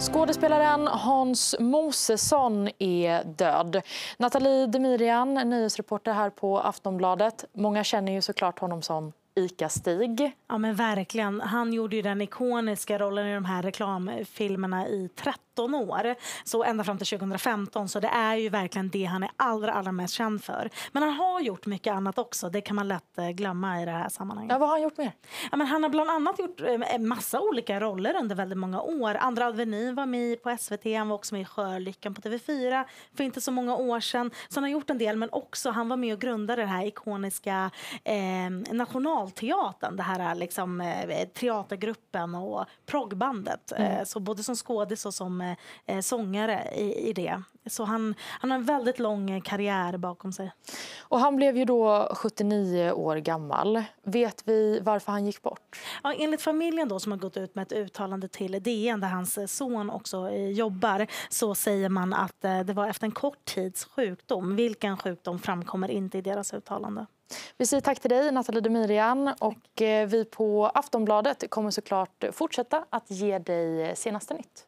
Skådespelaren Hans Mosesson är död. Nathalie Demirian, nyhetsreporter här på Aftonbladet. Många känner ju såklart honom som ICA-Stig. Ja men verkligen. Han gjorde ju den ikoniska rollen i de här reklamfilmerna i 13 år. Så ända fram till 2015. Så det är ju verkligen det han är allra, allra mest känd för. Men han har gjort mycket annat också. Det kan man lätt eh, glömma i det här sammanhanget. Ja, vad har han gjort mer? Ja, men han har bland annat gjort eh, en massa olika roller under väldigt många år. Andra Avenyn var med på SVT, han var också med i Sjölyckan på TV4 för inte så många år sedan. Så han har gjort en del, men också han var med och grundade det här ikoniska eh, national lokalteatern, det här är liksom, eh, teatergruppen och proggbandet. Eh, mm. så både som skådis och som eh, eh, sångare i, i det. Så han, han har en väldigt lång karriär bakom sig. Och han blev ju då 79 år gammal. Vet vi varför han gick bort? Ja, enligt familjen då, som har gått ut med ett uttalande till DN där hans son också jobbar så säger man att det var efter en kort tids sjukdom. Vilken sjukdom framkommer inte i deras uttalande. Vi säger tack till dig, Nathalie Demirian. Och eh, vi på Aftonbladet kommer såklart fortsätta att ge dig eh, senaste nytt.